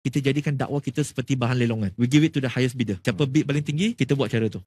kita jadikan dakwah kita seperti bahan lelongan. We give it to the highest bidder. Siapa bid paling tinggi, kita buat cara tu.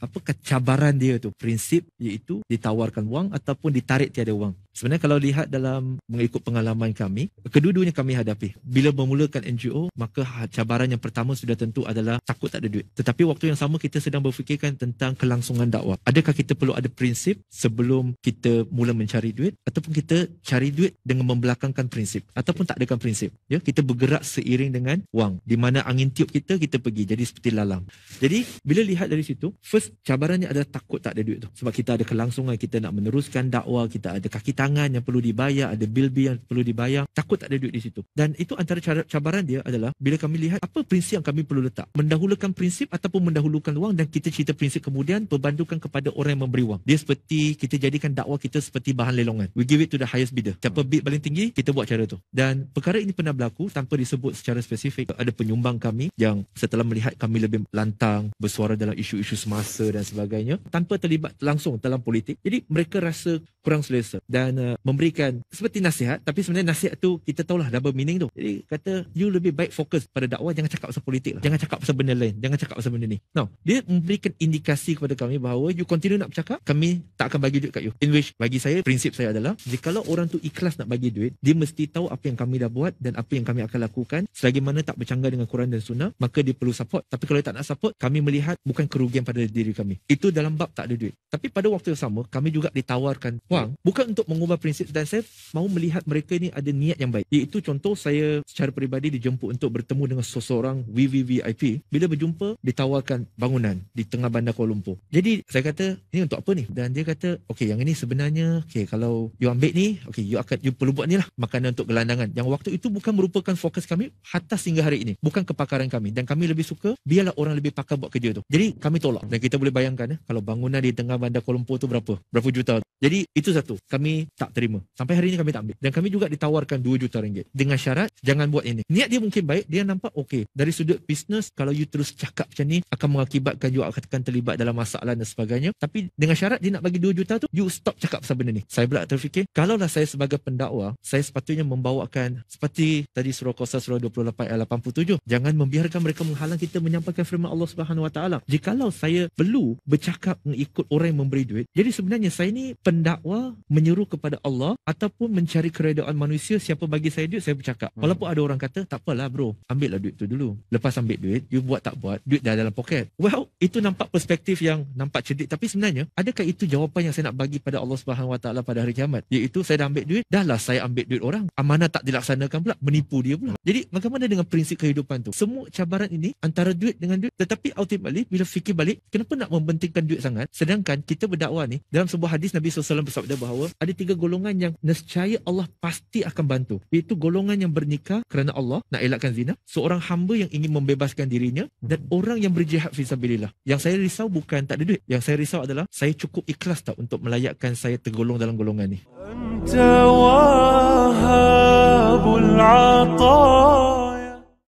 Apa kecabaran dia tu? Prinsip iaitu ditawarkan wang ataupun ditarik tiada wang. Sebenarnya kalau lihat dalam mengikut pengalaman kami, kedua-duanya kami hadapi. Bila memulakan NGO, maka ha- cabaran yang pertama sudah tentu adalah takut tak ada duit. Tetapi waktu yang sama kita sedang berfikirkan tentang kelangsungan dakwah. Adakah kita perlu ada prinsip sebelum kita mula mencari duit ataupun kita cari duit dengan membelakangkan prinsip ataupun tak adakan prinsip. Ya, kita bergerak seiring dengan wang. Di mana angin tiup kita, kita pergi. Jadi seperti lalang. Jadi bila lihat dari situ, first cabarannya adalah takut tak ada duit tu. Sebab kita ada kelangsungan, kita nak meneruskan dakwah, kita ada kaki tangan yang perlu dibayar, ada bil-bil yang perlu dibayar, takut tak ada duit di situ. Dan itu antara cabaran dia adalah bila kami lihat apa prinsip yang kami perlu letak. Mendahulukan prinsip ataupun mendahulukan wang dan kita cerita prinsip kemudian berbandukan kepada orang yang memberi wang. Dia seperti kita jadikan dakwah kita seperti bahan lelongan. We give it to the highest bidder. Siapa bid paling tinggi, kita buat cara tu. Dan perkara ini pernah berlaku tanpa disebut secara spesifik. Ada penyumbang kami yang setelah melihat kami lebih lantang, bersuara dalam isu-isu semasa dan sebagainya tanpa terlibat langsung dalam politik. Jadi mereka rasa kurang selesa. Dan kerana memberikan seperti nasihat tapi sebenarnya nasihat tu kita tahu lah double meaning tu jadi kata you lebih baik fokus pada dakwah jangan cakap pasal politik lah. jangan cakap pasal benda lain jangan cakap pasal benda ni no dia memberikan indikasi kepada kami bahawa you continue nak bercakap kami tak akan bagi duit kat you in which bagi saya prinsip saya adalah jika orang tu ikhlas nak bagi duit dia mesti tahu apa yang kami dah buat dan apa yang kami akan lakukan selagi mana tak bercanggah dengan Quran dan Sunnah maka dia perlu support tapi kalau dia tak nak support kami melihat bukan kerugian pada diri kami itu dalam bab tak ada duit tapi pada waktu yang sama kami juga ditawarkan wang bukan untuk mengu- mengubah prinsip dan saya mahu melihat mereka ni ada niat yang baik. Iaitu contoh saya secara peribadi dijemput untuk bertemu dengan seseorang VVVIP. Bila berjumpa, ditawarkan bangunan di tengah bandar Kuala Lumpur. Jadi saya kata, ini untuk apa ni? Dan dia kata, okay yang ini sebenarnya, okay kalau you ambil ni, okay you akan you perlu buat ni lah makanan untuk gelandangan. Yang waktu itu bukan merupakan fokus kami hatta sehingga hari ini. Bukan kepakaran kami. Dan kami lebih suka biarlah orang lebih pakar buat kerja tu. Jadi kami tolak. Dan kita boleh bayangkan eh, kalau bangunan di tengah bandar Kuala Lumpur tu berapa? Berapa juta? Jadi itu satu. Kami tak terima. Sampai hari ini kami tak ambil. Dan kami juga ditawarkan 2 juta ringgit. Dengan syarat, jangan buat ini. Niat dia mungkin baik, dia nampak okey. Dari sudut bisnes, kalau you terus cakap macam ni, akan mengakibatkan you akan terlibat dalam masalah dan sebagainya. Tapi dengan syarat dia nak bagi 2 juta tu, you stop cakap pasal benda ni. Saya pula terfikir, kalau lah saya sebagai pendakwa, saya sepatutnya membawakan seperti tadi surah kuasa surah 28 ayat 87. Jangan membiarkan mereka menghalang kita menyampaikan firman Allah Subhanahu Wa Taala. Jikalau saya perlu bercakap mengikut orang yang memberi duit, jadi sebenarnya saya ni pendakwa menyeru ke kepada Allah ataupun mencari keredaan manusia siapa bagi saya duit saya bercakap hmm. walaupun ada orang kata tak apalah bro ambil lah duit tu dulu lepas ambil duit you buat tak buat duit dah dalam poket well itu nampak perspektif yang nampak cerdik tapi sebenarnya adakah itu jawapan yang saya nak bagi pada Allah Subhanahu Wa Taala pada hari kiamat iaitu saya dah ambil duit dah lah saya ambil duit orang amanah tak dilaksanakan pula menipu dia pula jadi bagaimana dengan prinsip kehidupan tu semua cabaran ini antara duit dengan duit tetapi ultimately bila fikir balik kenapa nak mementingkan duit sangat sedangkan kita berdakwah ni dalam sebuah hadis Nabi SAW bersabda bahawa ada tiga golongan yang nescaya Allah pasti akan bantu. Iaitu golongan yang bernikah kerana Allah nak elakkan zina, seorang hamba yang ingin membebaskan dirinya dan orang yang berjihad fisabilillah. Yang saya risau bukan tak ada duit. Yang saya risau adalah saya cukup ikhlas tak untuk melayakkan saya tergolong dalam golongan ni. Anta wahabul